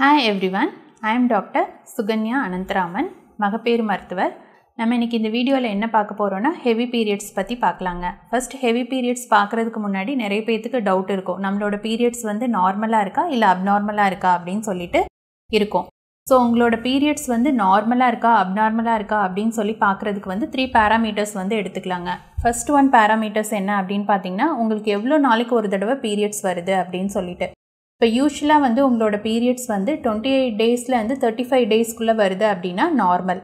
hi ஒன் I am doctor Sukanya Anantharaman மகப்பேறு மருத்துவர் நம்ம இன்றைக்கி இந்த வீடியோவில் என்ன பார்க்க போகிறோன்னா ஹெவி பீரியட்ஸ் பற்றி பார்க்கலாங்க ஃபர்ஸ்ட் ஹெவி பீரியட்ஸ் பார்க்குறதுக்கு முன்னாடி நிறைய பேர்த்துக்கு டவுட் இருக்கும் நம்மளோட பீரியட்ஸ் வந்து நார்மலாக இருக்கா இல்லை அப்நார்மலாக இருக்கா அப்படின்னு சொல்லிட்டு இருக்கும் ஸோ உங்களோட பீரியட்ஸ் வந்து நார்மலாக இருக்கா அப்நார்மலாக இருக்கா அப்படின்னு சொல்லி பார்க்குறதுக்கு வந்து த்ரீ பேராமீட்டர்ஸ் வந்து எடுத்துக்கலாங்க ஃபஸ்ட் ஒன் பேராமீட்டர்ஸ் என்ன அப்படின்னு பார்த்தீங்கன்னா உங்களுக்கு எவ்வளோ நாளைக்கு ஒரு தடவை பீரியட்ஸ் வருது அப்படின்னு சொல்லிட்டு இப்போ யூஸ்வலாக வந்து உங்களோட பீரியட்ஸ் வந்து டுவெண்ட்டி எயிட் டேஸில் வந்து தேர்ட்டி ஃபைவ் டேஸ்க்குள்ளே வருது அப்படின்னா நார்மல்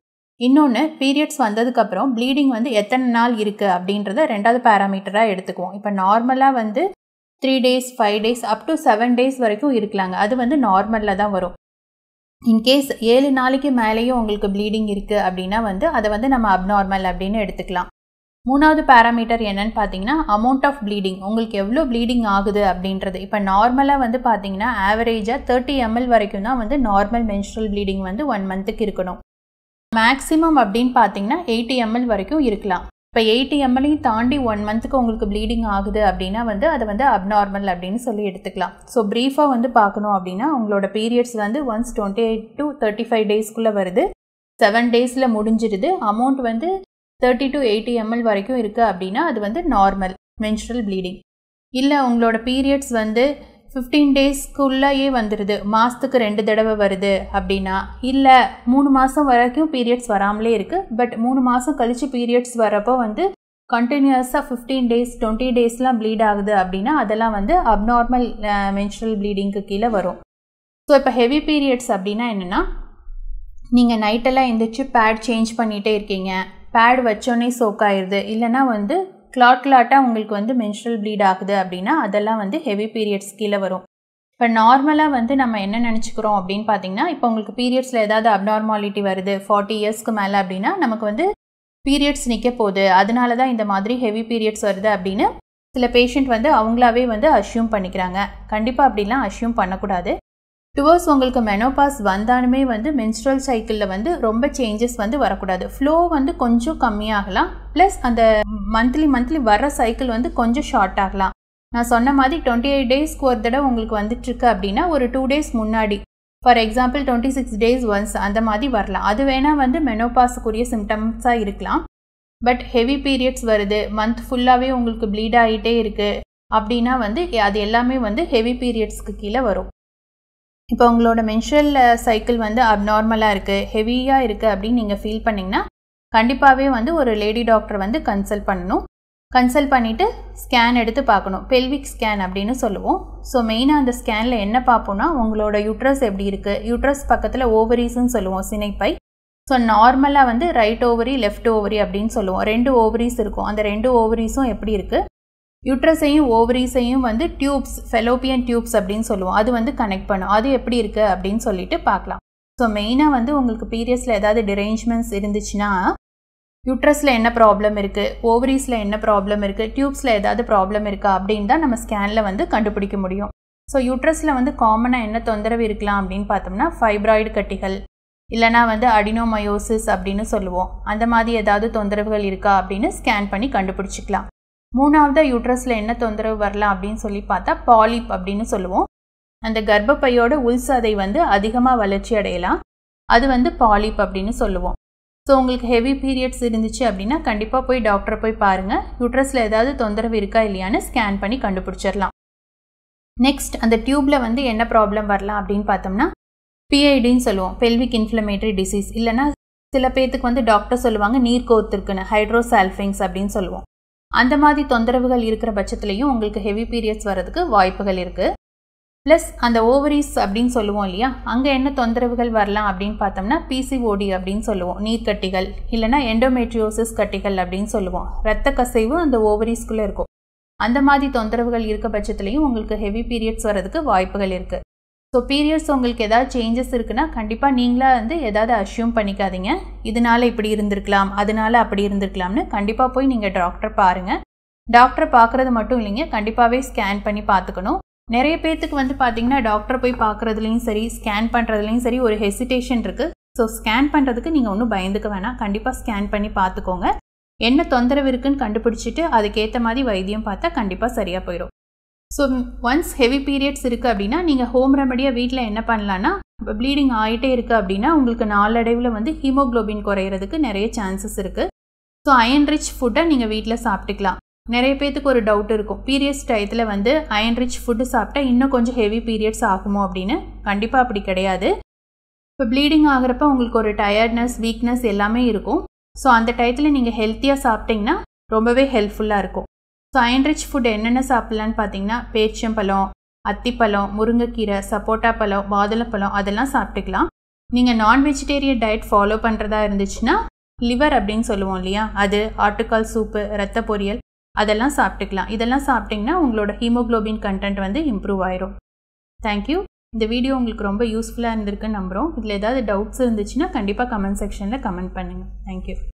இன்னொன்று பீரியட்ஸ் வந்ததுக்கப்புறம் ப்ளீடிங் வந்து எத்தனை நாள் இருக்குது அப்படின்றத ரெண்டாவது பேராமீட்டராக எடுத்துக்குவோம் இப்போ நார்மலாக வந்து three days five days up to seven days வரைக்கும் இருக்கலாங்க அது வந்து நார்மலில் தான் வரும் இன்கேஸ் ஏழு நாளைக்கு மேலேயும் உங்களுக்கு ப்ளீடிங் இருக்குது அப்படின்னா வந்து அதை வந்து நம்ம அப்நார்மல் அப்படின்னு எடுத்துக்கலாம் மூணாவது பேராமீட்டர் என்னன்னு பார்த்தீங்கன்னா அமௌண்ட் ஆஃப் ப்ளீடிங் உங்களுக்கு எவ்வளோ ப்ளீடிங் ஆகுது அப்படின்றது இப்போ நார்மலாக வந்து பார்த்தீங்கன்னா ஆவரேஜாக தேர்ட்டி எம்எல் வரைக்கும் தான் வந்து நார்மல் மென்ஸ்ட்ரல் ப்ளீடிங் வந்து ஒன் மந்த்துக்கு இருக்கணும் மேக்ஸிமம் அப்படின்னு பார்த்தீங்கன்னா எயிட்டி எம்எல் வரைக்கும் இருக்கலாம் இப்போ எயிட்டி எம்எல்லையும் தாண்டி ஒன் மந்த்துக்கு உங்களுக்கு ப்ளீடிங் ஆகுது அப்படின்னா வந்து அது வந்து அப்நார்மல் அப்படின்னு சொல்லி எடுத்துக்கலாம் ஸோ ப்ரீஃபாக வந்து பார்க்கணும் அப்படின்னா உங்களோட பீரியட்ஸ் வந்து once twenty eight to thirty five டேஸ்க்குள்ளே வருது செவன் டேஸில் முடிஞ்சிருது அமௌண்ட் வந்து தேர்ட்டி டு எயிட்டி எம்எல் வரைக்கும் இருக்குது அப்படின்னா அது வந்து நார்மல் மென்ஸ்ட்ரல் ப்ளீடிங் இல்லை உங்களோட பீரியட்ஸ் வந்து ஃபிஃப்டீன் டேஸ்க்குள்ளேயே வந்துடுது மாதத்துக்கு ரெண்டு தடவை வருது அப்படின்னா இல்லை மூணு மாதம் வரைக்கும் பீரியட்ஸ் வராமலே இருக்குது பட் மூணு மாதம் கழித்து பீரியட்ஸ் வரப்போ வந்து கண்டினியூஸாக ஃபிஃப்டீன் டேஸ் டுவெண்ட்டி டேஸ்லாம் ப்ளீட் ஆகுது அப்படின்னா அதெல்லாம் வந்து அப்நார்மல் மென்ஸ்ட்ரல் ப்ளீடிங்க்கு கீழே வரும் ஸோ இப்போ ஹெவி பீரியட்ஸ் அப்படின்னா என்னென்னா நீங்கள் நைட்டெல்லாம் எழுந்திரிச்சு பேட் சேஞ்ச் பண்ணிகிட்டே இருக்கீங்க பேட் வச்சோன்னே சோக் ஆயிடுது இல்லைனா வந்து கிளாட் கிளாட்டாக உங்களுக்கு வந்து மென்ஸ்ட்ரல் ப்ளீட் ஆகுது அப்படின்னா அதெல்லாம் வந்து ஹெவி பீரியட்ஸ் கீழே வரும் இப்போ நார்மலாக வந்து நம்ம என்ன நினச்சிக்கிறோம் அப்படின்னு பார்த்தீங்கன்னா இப்போ உங்களுக்கு பீரியட்ஸில் ஏதாவது அப்நார்மாலிட்டி வருது ஃபார்ட்டி இயர்ஸ்க்கு மேலே அப்படின்னா நமக்கு வந்து பீரியட்ஸ் நிற்க போகுது அதனால தான் இந்த மாதிரி ஹெவி பீரியட்ஸ் வருது அப்படின்னு சில பேஷண்ட் வந்து அவங்களாவே வந்து அஷ்யூம் பண்ணிக்கிறாங்க கண்டிப்பாக அப்படிலாம் அஷ்யூம் பண்ணக்கூடாது டுவர்ஸ் உங்களுக்கு மெனோபாஸ் வந்தாலுமே வந்து மென்ஸ்ட்ரல் சைக்கிளில் வந்து ரொம்ப சேஞ்சஸ் வந்து வரக்கூடாது ஃப்ளோ வந்து கொஞ்சம் கம்மியாகலாம் ப்ளஸ் அந்த மந்த்லி மந்த்லி வர சைக்கிள் வந்து கொஞ்சம் ஷார்ட் ஆகலாம் நான் சொன்ன மாதிரி டுவெண்ட்டி எயிட் டேஸ்க்கு ஒரு தடவை உங்களுக்கு வந்துட்டுருக்கு அப்படின்னா ஒரு டூ டேஸ் முன்னாடி for example twenty six days once அந்த மாதிரி வரலாம் அது வேணால் வந்து மெனோபாஸுக்குரிய சிம்டம்ஸாக இருக்கலாம் பட் ஹெவி பீரியட்ஸ் வருது மந்த் ஃபுல்லாகவே உங்களுக்கு ப்ளீட் ஆகிட்டே இருக்குது அப்படின்னா வந்து அது எல்லாமே வந்து ஹெவி பீரியட்ஸ்க்கு கீழே வரும் இப்போ உங்களோட மென்ஷுரல் சைக்கிள் வந்து அப்நார்மலாக இருக்குது ஹெவியாக இருக்குது அப்படின்னு நீங்கள் ஃபீல் பண்ணிங்கன்னா கண்டிப்பாகவே வந்து ஒரு லேடி டாக்டர் வந்து கன்சல்ட் பண்ணணும் கன்சல்ட் பண்ணிவிட்டு ஸ்கேன் எடுத்து பார்க்கணும் பெல்விக் ஸ்கேன் அப்படின்னு சொல்லுவோம் ஸோ மெயினாக அந்த ஸ்கேனில் என்ன பார்ப்போம்னா உங்களோட யூட்ரஸ் எப்படி இருக்குது யூட்ரஸ் பக்கத்தில் ஓவரிஸ்ன்னு சொல்லுவோம் சினைப்பை ஸோ நார்மலாக வந்து ரைட் ஓவரி லெஃப்ட் ஓவரி அப்படின்னு சொல்லுவோம் ரெண்டு ஓவரிஸ் இருக்கும் அந்த ரெண்டு ஓவரிஸும் எப்படி இருக்குது யூட்ரஸையும் ஓவரிஸையும் வந்து டியூப்ஸ் ஃபெலோப்பியன் டியூப்ஸ் அப்படின்னு சொல்லுவோம் அது வந்து கனெக்ட் பண்ணும் அது எப்படி இருக்குது அப்படின்னு சொல்லிட்டு பார்க்கலாம் ஸோ மெயினாக வந்து உங்களுக்கு பீரியட்ஸில் ஏதாவது டிரேஞ்ச்மெண்ட்ஸ் இருந்துச்சுன்னா யூட்ரஸில் என்ன ப்ராப்ளம் இருக்குது ஓவரிஸில் என்ன ப்ராப்ளம் இருக்குது டியூப்ஸில் ஏதாவது ப்ராப்ளம் இருக்கா அப்படின்னு தான் நம்ம ஸ்கேனில் வந்து கண்டுபிடிக்க முடியும் ஸோ யூட்ரஸில் வந்து காமனாக என்ன தொந்தரவு இருக்கலாம் அப்படின்னு பார்த்தோம்னா ஃபைப்ராய்டு கட்டிகள் இல்லைனா வந்து அடினோமயோசிஸ் அப்படின்னு சொல்லுவோம் அந்த மாதிரி ஏதாவது தொந்தரவுகள் இருக்கா அப்படின்னு ஸ்கேன் பண்ணி கண்டுபிடிச்சிக்கலாம் மூணாவதாக யூட்ரஸில் என்ன தொந்தரவு வரலாம் அப்படின்னு சொல்லி பார்த்தா பாலிப் அப்படின்னு சொல்லுவோம் அந்த கர்ப்பப்பையோட உள்சதை வந்து அதிகமாக வளர்ச்சி அடையலாம் அது வந்து பாலிப் அப்படின்னு சொல்லுவோம் ஸோ உங்களுக்கு ஹெவி பீரியட்ஸ் இருந்துச்சு அப்படின்னா கண்டிப்பாக போய் டாக்டரை போய் பாருங்கள் யூட்ரஸில் ஏதாவது தொந்தரவு இருக்கா இல்லையான்னு ஸ்கேன் பண்ணி கண்டுபிடிச்சிடலாம் நெக்ஸ்ட் அந்த டியூப்பில் வந்து என்ன ப்ராப்ளம் வரலாம் அப்படின்னு பார்த்தோம்னா பிஐடின்னு சொல்லுவோம் பெல்விக் இன்ஃப்ளமேட்டரி டிசீஸ் இல்லைனா சில பேர்த்துக்கு வந்து டாக்டர் சொல்லுவாங்க நீர் கோர்த்துருக்குன்னு ஹைட்ரோசால்ஃபிங்ஸ் அப்படின்னு சொல்லுவோம் அந்த மாதிரி தொந்தரவுகள் இருக்கிற பட்சத்துலேயும் உங்களுக்கு ஹெவி பீரியட்ஸ் வர்றதுக்கு வாய்ப்புகள் இருக்குது ப்ளஸ் அந்த ஓவரிஸ் அப்படின்னு சொல்லுவோம் இல்லையா அங்கே என்ன தொந்தரவுகள் வரலாம் அப்படின்னு பார்த்தோம்னா பிசிஓடி அப்படின்னு சொல்லுவோம் நீர்க்கட்டிகள் இல்லைனா எண்டோமெட்ரியோசிஸ் கட்டிகள் அப்படின்னு சொல்லுவோம் ரத்த கசைவு அந்த ஓவரிஸ்குள்ளே இருக்கும் அந்த மாதிரி தொந்தரவுகள் இருக்க பட்சத்துலேயும் உங்களுக்கு ஹெவி பீரியட்ஸ் வர்றதுக்கு வாய்ப்புகள் இருக்குது ஸோ பீரியட்ஸ் உங்களுக்கு எதாவது சேஞ்சஸ் இருக்குன்னா கண்டிப்பாக நீங்களாக வந்து எதாவது அஷ்யூம் பண்ணிக்காதீங்க இதனால் இப்படி இருந்திருக்கலாம் அதனால் அப்படி இருந்திருக்கலாம்னு கண்டிப்பாக போய் நீங்கள் டாக்டர் பாருங்கள் டாக்டர் பார்க்குறது மட்டும் இல்லைங்க கண்டிப்பாகவே ஸ்கேன் பண்ணி பார்த்துக்கணும் நிறைய பேர்த்துக்கு வந்து பார்த்தீங்கன்னா டாக்டர் போய் பார்க்குறதுலையும் சரி ஸ்கேன் பண்ணுறதுலையும் சரி ஒரு ஹெசிடேஷன் இருக்குது ஸோ ஸ்கேன் பண்ணுறதுக்கு நீங்கள் ஒன்றும் பயந்துக்க வேணாம் கண்டிப்பாக ஸ்கேன் பண்ணி பார்த்துக்கோங்க என்ன தொந்தரவு இருக்குன்னு கண்டுபிடிச்சிட்டு அதுக்கேற்ற மாதிரி வைத்தியம் பார்த்தா கண்டிப்பாக சரியாக போயிடும் ஸோ ஒன்ஸ் ஹெவி பீரியட்ஸ் இருக்குது அப்படின்னா நீங்கள் ஹோம் ரெமடியாக வீட்டில் என்ன பண்ணலான்னா இப்போ ப்ளீடிங் ஆகிட்டே இருக்குது அப்படின்னா உங்களுக்கு நாளடைவில் வந்து ஹீமோக்ளோபின் குறையிறதுக்கு நிறைய சான்சஸ் இருக்குது ஸோ அயன் ரிச் ஃபுட்டை நீங்கள் வீட்டில் சாப்பிட்டுக்கலாம் நிறைய பேர்த்துக்கு ஒரு டவுட் இருக்கும் பீரியட்ஸ் டயத்தில் வந்து அயன் ரிச் ஃபுட்டு சாப்பிட்டா இன்னும் கொஞ்சம் ஹெவி பீரியட்ஸ் ஆகுமோ அப்படின்னு கண்டிப்பாக அப்படி கிடையாது இப்போ ப்ளீடிங் ஆகிறப்ப உங்களுக்கு ஒரு டயர்ட்னஸ் வீக்னஸ் எல்லாமே இருக்கும் ஸோ அந்த டயத்தில் நீங்கள் ஹெல்த்தியாக சாப்பிட்டிங்கன்னா ரொம்பவே ஹெல்ப்ஃபுல்லாக இருக்கும் ஸோ அயன்ரிச் ஃபுட் என்னென்ன சாப்பிட்லான்னு பார்த்தீங்கன்னா பேச்சம்பழம் அத்திப்பழம் முருங்கைக்கீரை சப்போட்டா பழம் மாதுளப்பழம் அதெல்லாம் சாப்பிட்டுக்கலாம் நீங்கள் நான் வெஜிடேரியன் டயட் ஃபாலோ பண்ணுறதா இருந்துச்சுன்னா லிவர் அப்படின்னு சொல்லுவோம் இல்லையா அது ஆட்டுக்கால் சூப்பு ரத்த பொரியல் அதெல்லாம் சாப்பிட்டுக்கலாம் இதெல்லாம் சாப்பிட்டிங்கன்னா உங்களோட ஹீமோக்ளோபின் கண்டென்ட் வந்து இம்ப்ரூவ் ஆயிரும் தேங்க்யூ இந்த வீடியோ உங்களுக்கு ரொம்ப யூஸ்ஃபுல்லாக இருந்திருக்குன்னு நம்புகிறோம் இதில் ஏதாவது டவுட்ஸ் இருந்துச்சுன்னா கண்டிப்பாக கமெண்ட் செக்ஷனில் கமெண்ட் பண்ணுங்கள் தேங்க்யூ